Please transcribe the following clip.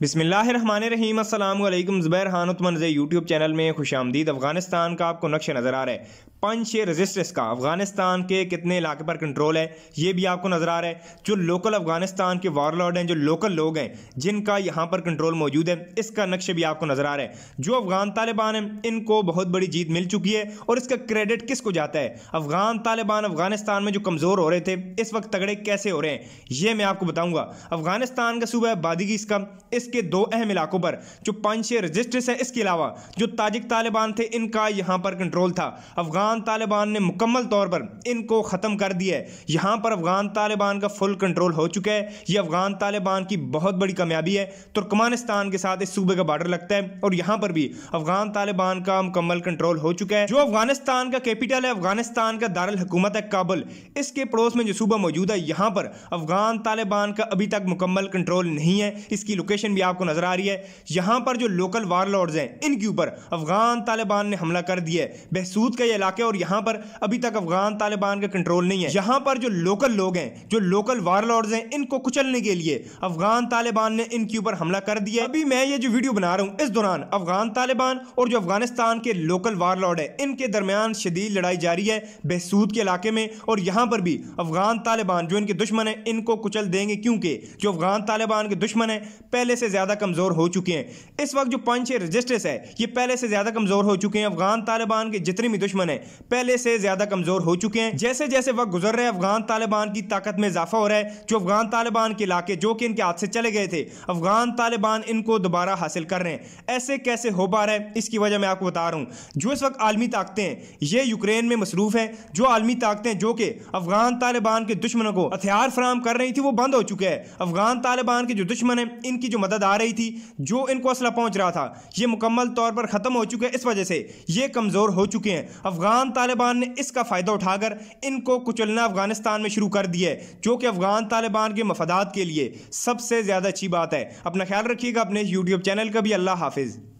बिसमीम अल्लाम ज़ुबैर हान उत्मनज़े यूट्यूब चैनल में खुश आमदीद अफगानिस्तान का आपको नक्श नज़र आ रहा है पंच छः रजिस्टर्स का अफगानिस्तान के कितने इलाके पर कंट्रोल है ये भी आपको नज़र आ रहा है जो लोकल अफगानिस्तान के वारलॉर्ड हैं जो लोकल लोग हैं जिनका यहाँ पर कंट्रोल मौजूद है इसका नक्श भी आपको नज़र आ रहा है जो अफगान तालिबान हैं इनको बहुत बड़ी जीत मिल चुकी है और इसका क्रेडिट को जाता है अफगान तालिबान अफगानिस्तान में जो कमज़ोर हो रहे थे इस वक्त तगड़े कैसे हो रहे हैं ये मैं आपको बताऊँगा अफगानिस्तान का सूबा है बादगी इसका इस के दो अहम इलाकों पर जो पांच छह रजिस्ट्रेस है इसके अलावा जो ताजिक तालिबान थे इनका यहां पर कंट्रोल था अफगान तालिबान ने मुकम्मल तौर पर इनको ख़त्म कर दिया है यहां पर अफगान तालिबान का फुल कंट्रोल हो चुका है ये अफगान तालिबान की बहुत बड़ी कामयाबी है तुर्कमानिस्तान के साथ इस सूबे का बॉर्डर लगता है और यहां पर भी अफगान तालिबान का मुकम्मल कंट्रोल हो चुका है जो अफगानिस्तान का कैपिटल है अफगानिस्तान का दारुल हुकूमत है काबुल इसके पड़ोस में जो सूबा मौजूद है यहां पर अफगान तालिबान का अभी तक मुकम्मल कंट्रोल नहीं है इसकी लोकेशन भी आपको नजर आ रही है यहां पर जो लोकल वार लॉर्ड्स हैं इनके ऊपर अफगान तालिबान ने हमला कर दिया है बहसूद का ये इलाके और यहां पर अभी तक अफगान तालिबान का कंट्रोल नहीं है यहां पर जो लोकल लोग हैं जो लोकल वार लॉर्ड्स हैं इनको कुचलने के लिए अफगान तालिबान ने इनके ऊपर हमला कर दिया अभी मैं ये जो वीडियो बना रहा हूँ इस दौरान अफगान तालिबान और जो अफगानिस्तान के लोकल वार लॉर्ड है इनके दरमियान शदीद लड़ाई जारी है बहसूद के इलाके में और यहां पर भी अफगान तालिबान जो इनके दुश्मन है इनको कुचल देंगे क्योंकि जो अफगान तालिबान के दुश्मन है पहले से ज़्यादा कमज़ोर हो चुके हैं इस वक्त जो पंच है रजिस्ट्रेस है ये पहले से ज़्यादा कमज़ोर हो चुके हैं अफगान तालिबान के जितने भी दुश्मन है पहले से ज़्यादा कमज़ोर हो चुके हैं जैसे जैसे वक्त गुजर रहे हैं अफगान तालिबान की ताकत में इजाफा हो रहा है जो अफगान तालिबान के इलाके जो कि इनके हाथ से चले गए थे अफगान तालिबान इनको दोबारा हासिल कर रहे हैं ऐसे कैसे हो पा रहा है इसकी वजह मैं आपको बता रहा हूँ जो इस वक्त आलमी ताकतें हैं ये यूक्रेन में मसरूफ़ है जो आलमी ताकतें जो कि अफगान तालिबान के दुश्मनों को हथियार फराम कर रही थी वो बंद हो चुके हैं अफगान तालिबान के जो दुश्मन है इनकी जो मदद मदद आ रही थी जो इनको असला पहुंच रहा था ये मुकम्मल तौर पर ख़त्म हो चुके हैं इस वजह से ये कमज़ोर हो चुके हैं अफ़गान तालिबान ने इसका फ़ायदा उठाकर इनको कुचलना अफ़गानिस्तान में शुरू कर दिया है जो कि अफ़गान तालिबान के मफादात के लिए सबसे ज़्यादा अच्छी बात है अपना ख्याल रखिएगा अपने यूट्यूब चैनल का भी अल्लाह हाफिज़